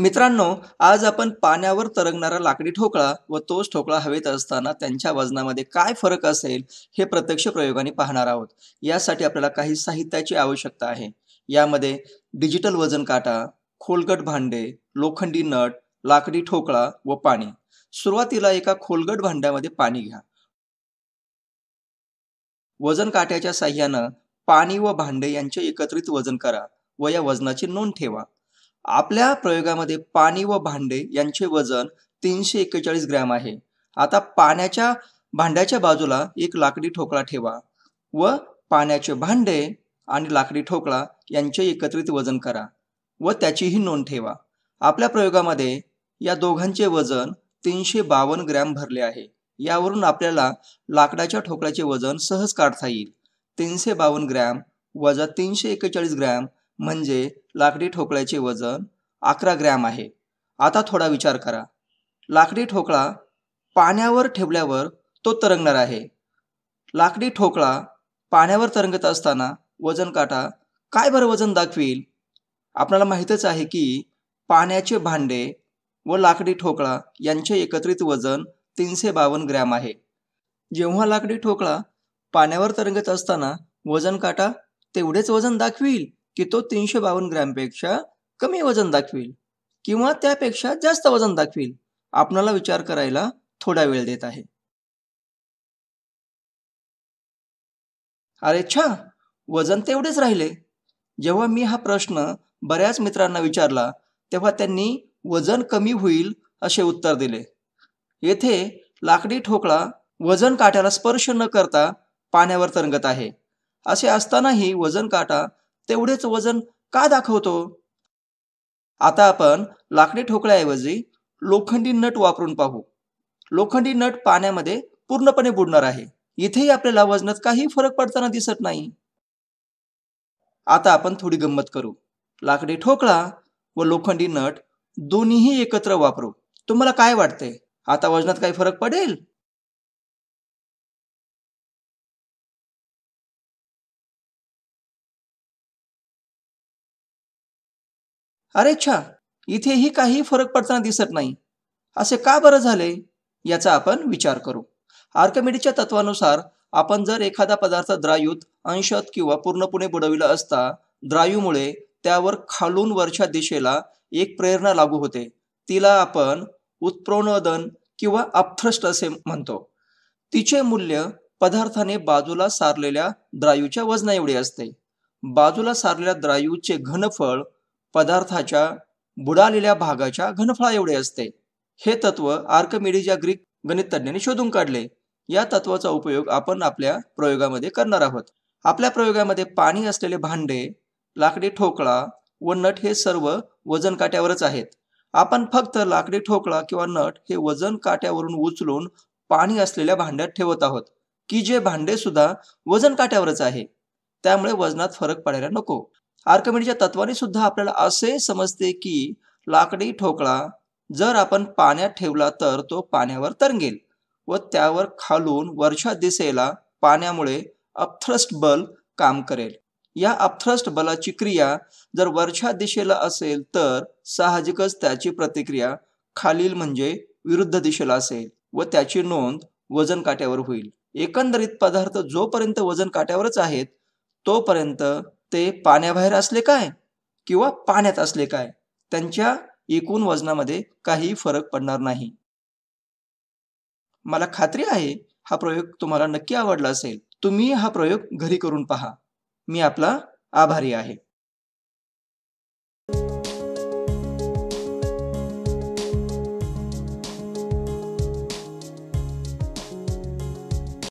मित्रांनो आज आपण पाण्यावर तरंगणारा लाकडी ठोकळा व तोच ठोकळा हवेत असताना त्यांच्या वजनामध्ये काय फरक असेल हे प्रत्यक्ष प्रयोगाने पाहणार आहोत यासाठी आपल्याला काही साहित्याची आवश्यकता आहे यामध्ये डिजिटल वजन काटा खोलगट भांडे लोखंडी नट लाकडी ठोकळा व पाणी सुरुवातीला एका खोलगट भांड्यामध्ये पाणी घ्या वजन काट्याच्या साह्यानं पाणी व भांडे यांचे एकत्रित वजन करा व या वजनाची नोंद ठेवा आपल्या प्रयोगामध्ये पाणी व भांडे यांचे वजन तीनशे एक्केचाळीस ग्रॅम आहे आता पाण्याच्या भांड्याच्या बाजूला एक लाकडी ठोकळा ठेवा व पाण्याचे भांडे आणि लाकडी ठोकळा यांचे एकत्रित वजन करा व त्याचीही नोंद ठेवा आपल्या प्रयोगामध्ये या दोघांचे वजन तीनशे बावन्न ग्रॅम भरले आहे यावरून आपल्याला लाकडाच्या ठोकळ्याचे वजन सहज काढता येईल तीनशे बावन्न ग्रॅम वजा तीनशे एक्केचाळीस ग्रॅम म्हणजे लाकडी ठोकळ्याचे वजन अकरा ग्रॅम आहे आता थोडा विचार करा लाकडी ठोकळा पाण्यावर ठेवल्यावर तो तरंगणार आहे लाकडी ठोकळा पाण्यावर तरंगत असताना वजन काटा काय बरं वजन दाखवील आपल्याला माहीतच आहे की पाण्याचे भांडे व लाकडी ठोकळा यांचे एकत्रित वजन तीनशे बावन्न ग्रॅम आहे जेव्हा लाकडी ठोकळा पाण्यावर तरंगत असताना वजन काटा तेवढेच वजन दाखवील की तो तीनशे बावन्न ग्रॅमपेक्षा कमी वजन दाखवेल किंवा त्यापेक्षा जास्त वजन दाखवेल आपणाला विचार करायला थोडा वेळ देत आहे अरे छा वजन तेवढेच राहिले जेव्हा मी हा प्रश्न बऱ्याच मित्रांना विचारला तेव्हा त्यांनी वजन कमी होईल असे उत्तर दिले येथे लाकडी ठोकळा वजन काट्याला स्पर्श न करता पाण्यावर तरंगत आहे असे असतानाही वजन काटा तेवढेच वजन का दाखवतो आता आपण लाकडी ठोकळ्याऐवजी लोखंडी नट वापरून पाहू लोखंडी नट पाण्यामध्ये पूर्णपणे बुडणार आहे इथेही आपल्याला वजनात काही फरक पडताना दिसत नाही आता आपण थोडी गंमत करू लाकडी ठोकळा व लोखंडी नट दोन्हीही एकत्र वापरू तुम्हाला काय वाटते आता वजनात काही फरक पडेल अरे छा इथेही काही फरक पडताना दिसत नाही असे का बरं झाले याचा आपण विचार करू आर्कमिडीच्या तत्वानुसार आपण जर एखादा पदार्थ द्रायूत अंशत किंवा पूर्णपणे बुडविला असता द्रायूमुळे त्यावर खालून वरच्या दिशेला एक प्रेरणा लागू होते तिला आपण उत्प्रोनोदन किंवा अपथ्रस्ट असे म्हणतो तिचे मूल्य पदार्थाने बाजूला सारलेल्या द्रायूच्या वजना एवढे असते बाजूला सारलेल्या द्रायूचे घनफळ पदार्थाच्या बुडालेल्या भागाच्या घनफळा एवढे असते हे तत्व आर्कमिडीच्या ग्रीक गणितज्ञांनी शोधून काढले या तत्वाचा उपयोग आपण आपल्या प्रयोगामध्ये करणार आहोत आपल्या प्रयोगामध्ये पाणी असलेले भांडे लाकडी ठोकळा व नट हे सर्व वजन काट्यावरच आहेत आपण फक्त लाकडी ठोकळा किंवा नट हे वजन काट्यावरून उचलून पाणी असलेल्या भांड्यात ठेवत आहोत की जे भांडे सुद्धा वजन काट्यावरच आहे त्यामुळे वजनात फरक पडायला नको आर्कमिडीच्या तत्वाने सुद्धा आपल्याला असे समजते की लाकडी ठोकळा जर आपण पाण्यात ठेवला तर तो पाण्यावर तरंगेल व त्यावर खालून वरच्या दिशेला पाण्यामुळे अपथ्रस्ट बल काम करेल या अपथ्रस्ट बलाची क्रिया जर वरच्या दिशेला असेल तर साहजिकच त्याची प्रतिक्रिया खालील म्हणजे विरुद्ध दिशेला असेल व त्याची नोंद वजन काट्यावर होईल एकंदरीत पदार्थ जोपर्यंत वजन काट्यावरच आहेत तोपर्यंत ते पाण्याबाहेर असले काय किंवा पाण्यात असले काय त्यांच्या एकूण वजनामध्ये काही फरक पडणार नाही मला खात्री आहे हा प्रयोग तुम्हाला नक्की आवडला असेल तुम्ही हा प्रयोग घरी करून पहा मी आपला आभारी आहे